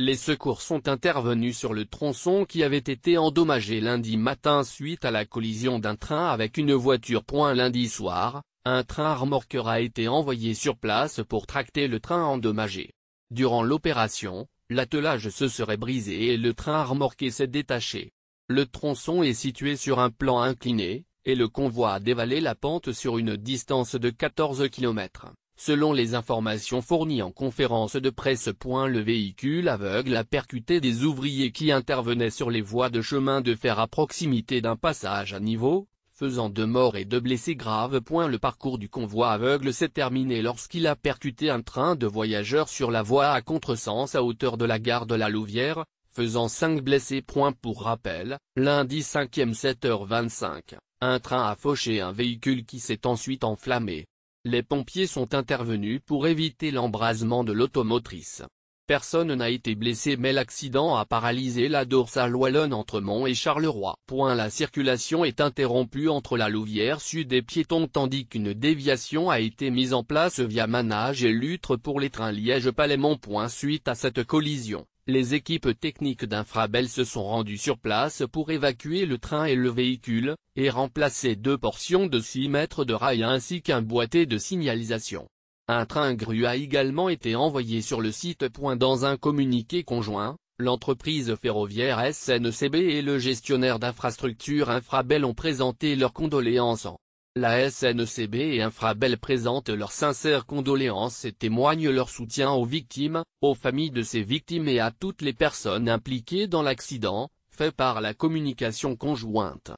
Les secours sont intervenus sur le tronçon qui avait été endommagé lundi matin suite à la collision d'un train avec une voiture. point Lundi soir, un train remorqueur a été envoyé sur place pour tracter le train endommagé. Durant l'opération, l'attelage se serait brisé et le train remorqué s'est détaché. Le tronçon est situé sur un plan incliné, et le convoi a dévalé la pente sur une distance de 14 km. Selon les informations fournies en conférence de presse. Le véhicule aveugle a percuté des ouvriers qui intervenaient sur les voies de chemin de fer à proximité d'un passage à niveau, faisant deux morts et deux blessés graves. Le parcours du convoi aveugle s'est terminé lorsqu'il a percuté un train de voyageurs sur la voie à contresens à hauteur de la gare de la Louvière, faisant cinq blessés. Pour rappel, lundi 5e 7h25, un train a fauché un véhicule qui s'est ensuite enflammé. Les pompiers sont intervenus pour éviter l'embrasement de l'automotrice. Personne n'a été blessé mais l'accident a paralysé la dorsale wallonne entre Mont et Charleroi. la circulation est interrompue entre la Louvière Sud et piétons tandis qu'une déviation a été mise en place via Manage et Lutre pour les trains Liège-Palais-Mont. Suite à cette collision, les équipes techniques d'Infrabel se sont rendues sur place pour évacuer le train et le véhicule, et remplacer deux portions de 6 mètres de rail ainsi qu'un boîtier de signalisation. Un train grue a également été envoyé sur le site. Dans un communiqué conjoint, l'entreprise ferroviaire SNCB et le gestionnaire d'infrastructures Infrabel ont présenté leurs condoléances en la SNCB et Infrabel présentent leurs sincères condoléances et témoignent leur soutien aux victimes, aux familles de ces victimes et à toutes les personnes impliquées dans l'accident, fait par la communication conjointe.